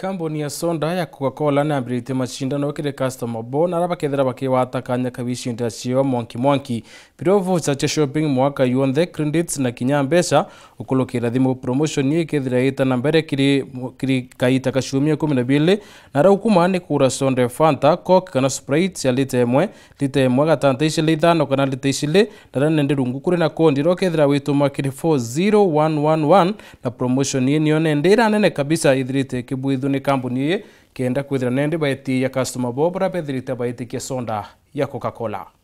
kambuni ya sonda ya coca-cola nĩyambĩrĩtie macindano kĩrĩ customer ball na arĩa bakethera wata kanya kabicindira ciao mwanki mwanki pirovuca cia shopping mwaka yonthe credits na kinya mbeca ũkũlũkĩra thimũ promotion ĩkĩthira ĩta na mbere kiri kaita kaciumia kumi na bĩlĩ na rĩu kuma nĩ kũra soda fanta coke kana sprite cia lita ĩmwe lita ĩmwe gatanta icilĩ ithano kana lita icilĩ na rĩa nende rungu kũrĩ na kondi rĩa ũkethira wĩtũma kĩrĩ 40111 na promotion ĩĩ nĩyo nende ĩranene kabisa ĩthirĩte kĩbwithu ni kambuni ä kenda kwithira nendä baetia customer bob bethirite baitikie sonda ya coca-cola